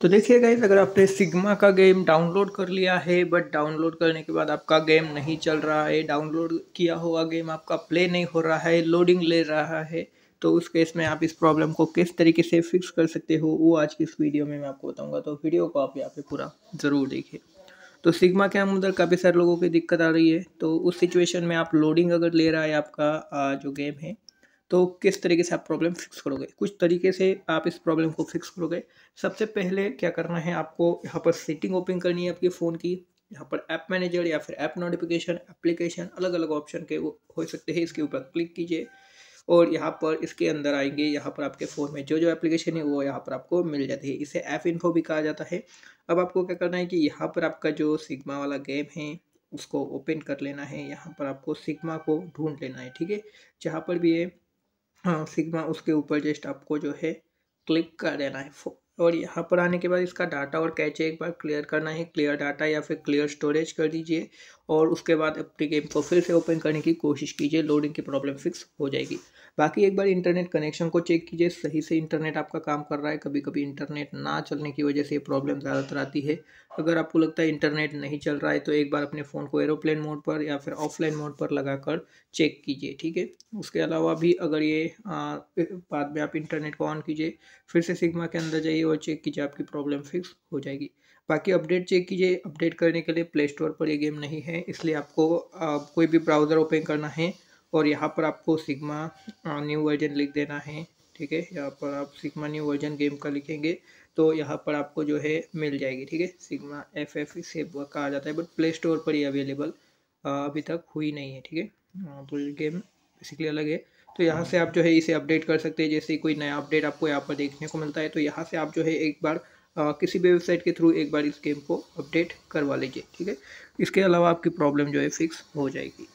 तो देखिए गाइज अगर आपने सिग्मा का गेम डाउनलोड कर लिया है बट डाउनलोड करने के बाद आपका गेम नहीं चल रहा है डाउनलोड किया हुआ गेम आपका प्ले नहीं हो रहा है लोडिंग ले रहा है तो उस केस में आप इस प्रॉब्लम को किस तरीके से फिक्स कर सकते हो वो आज की इस वीडियो में मैं आपको बताऊंगा तो वीडियो को आप यहाँ पे पूरा ज़रूर देखिए तो सिग्मा के अंदर काफ़ी सारे लोगों की दिक्कत आ रही है तो उस सिचुएशन में आप लोडिंग अगर ले रहा है आपका जो गेम है तो किस तरीके से आप प्रॉब्लम फिक्स करोगे कुछ तरीके से आप इस प्रॉब्लम को फिक्स करोगे सबसे पहले क्या करना है आपको यहाँ पर सेटिंग ओपन करनी है आपके फ़ोन की यहाँ पर ऐप मैनेजर या फिर ऐप नोटिफिकेशन एप्लीकेशन अलग अलग ऑप्शन के हो सकते हैं इसके ऊपर क्लिक कीजिए और यहाँ पर इसके अंदर आएंगे यहाँ पर आपके फ़ोन में जो जो एप्लीकेशन है वो यहाँ पर आपको मिल जाती है इसे ऐप इन्फो भी कहा जाता है अब आपको क्या करना है कि यहाँ पर आपका जो सिग्मा वाला गेम है उसको ओपन कर लेना है यहाँ पर आपको सिग्मा को ढूंढ लेना है ठीक है जहाँ पर भी है हाँ, सिग्मा उसके ऊपर जस्ट आपको जो है क्लिक कर देना है और यहाँ पर आने के बाद इसका डाटा और कैचे एक बार क्लियर करना है क्लियर डाटा या फिर क्लियर स्टोरेज कर दीजिए और उसके बाद अपनी गेम को फिर से ओपन करने की कोशिश कीजिए लोडिंग की प्रॉब्लम फिक्स हो जाएगी बाकी एक बार इंटरनेट कनेक्शन को चेक कीजिए सही से इंटरनेट आपका काम कर रहा है कभी कभी इंटरनेट ना चलने की वजह से ये प्रॉब्लम ज़्यादातर आती है अगर आपको लगता है इंटरनेट नहीं चल रहा है तो एक बार अपने फ़ोन को एरोप्लेन मोड पर या फिर ऑफलाइन मोड पर लगाकर चेक कीजिए ठीक है उसके अलावा भी अगर ये बाद में आप इंटरनेट को ऑन कीजिए फिर से सिग्मा के अंदर जाइए और चेक कीजिए आपकी प्रॉब्लम फिक्स हो जाएगी बाकी अपडेट चेक कीजिए अपडेट करने के लिए प्ले स्टोर पर यह गेम नहीं है इसलिए आपको आप कोई भी ब्राउज़र ओपन करना है और यहाँ पर आपको सिग्मा न्यू वर्जन लिख देना है ठीक है यहाँ पर आप सिग्मा न्यू वर्जन गेम का लिखेंगे तो यहाँ पर आपको जो है मिल जाएगी ठीक है सिग्मा एफ एफ से कहा जाता है बट प्ले स्टोर पर ही अवेलेबल अभी तक हुई नहीं है ठीक है तो गेम बेसिकली अलग है तो यहाँ से आप जो है इसे अपडेट कर सकते हैं जैसे कोई नया अपडेट आपको यहाँ पर देखने को मिलता है तो यहाँ से आप जो है एक बार आ, किसी भी वेबसाइट के थ्रू एक बार इस गेम को अपडेट करवा लीजिए ठीक है इसके अलावा आपकी प्रॉब्लम जो है फिक्स हो जाएगी